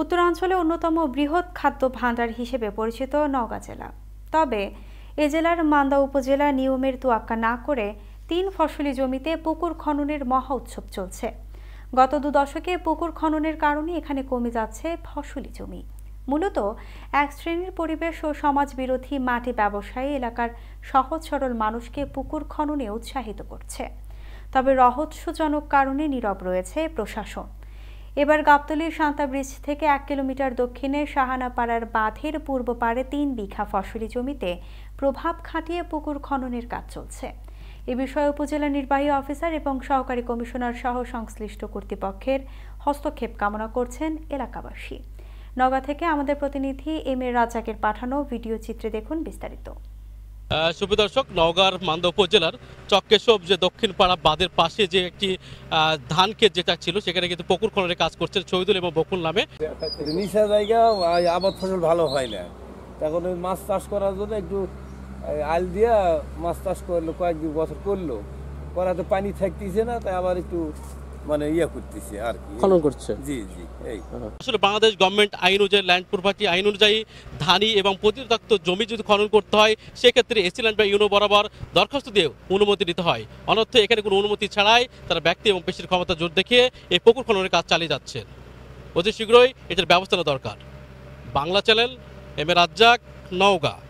উত্তরাঞ্চলে অন্যতম বৃহৎ খাদ্য ভাণ্ডার হিসেবে পরিচিত নওগাঁ জেলা তবে এ জেলার মান্দা উপজেলা নিয়মের তোয়াক্কা না করে তিন ফসলি জমিতে পুকুর খননের মহা উৎসব চলছে গত দু দশকে পুকুর খননের কারণে এখানে কমে যাচ্ছে ফসলি জমি মূলত এক শ্রেণীর পরিবেশ ও সমাজ বিরোধী মাটি ব্যবসায়ী এলাকার সহজ সরল মানুষকে পুকুর খননে উৎসাহিত করছে তবে রহস্যজনক কারণে নীরব রয়েছে প্রশাসন এবার গাবতলীর সাঁতাব্রিজ থেকে এক কিলোমিটার দক্ষিণে সাহানাপাড়ার বাঁধের পূর্ব পাড়ে তিন বিঘা ফসলি জমিতে প্রভাব খাটিয়ে পুকুর খননের কাজ চলছে এ বিষয়ে উপজেলা নির্বাহী অফিসার এবং সহকারী কমিশনার সহ সংশ্লিষ্ট কর্তৃপক্ষের হস্তক্ষেপ কামনা করছেন এলাকাবাসী নগা থেকে আমাদের প্রতিনিধি এম এ রাজাকের পাঠানো ভিডিও চিত্রে দেখুন বিস্তারিত সুবিদর্শক নওগাঁর মান্দা উপজেলার চক্কেশব যে দক্ষিণপাড়া বাঁধের পাশে যে একটি ধান ক্ষেত যেটা ছিল সেখানে কিন্তু পুকুর খননের কাজ করছে শহীদুল এবং বকুল নামে নিশা জায়গা আবাদ ফসল ভালো হয় না তখন ওই মাছ চাষ করার জন্য একটু আল দিয়া মাছ চাষ করলো দু বছর করলো করাতে পানি থাকতেছে না তাই আবার একটু মানে ইয়ে করতেছে আর কি খনন করছে জি জি এই আসলে বাংলাদেশ গভর্নমেন্ট আইন অনুযায়ী ল্যান্ড প্রপার্টি আইন অনুযায়ী ধানি এবং প্রতিরক্ত জমি যদি খনন করতে হয় সেক্ষেত্রে এসি ল্যান্ড বা ইউনো বরাবর দরখাস্ত দিয়ে অনুমতি নিতে হয় অনর্থ এখানে কোনো অনুমতি ছাড়াই তারা ব্যক্তি এবং পেশির ক্ষমতা জোর দেখিয়ে এই পুকুর খননের কাজ চালিয়ে যাচ্ছে অতি শীঘ্রই এটার ব্যবস্থা নেওয়া দরকার Bangla channel M A Razzak Naogaon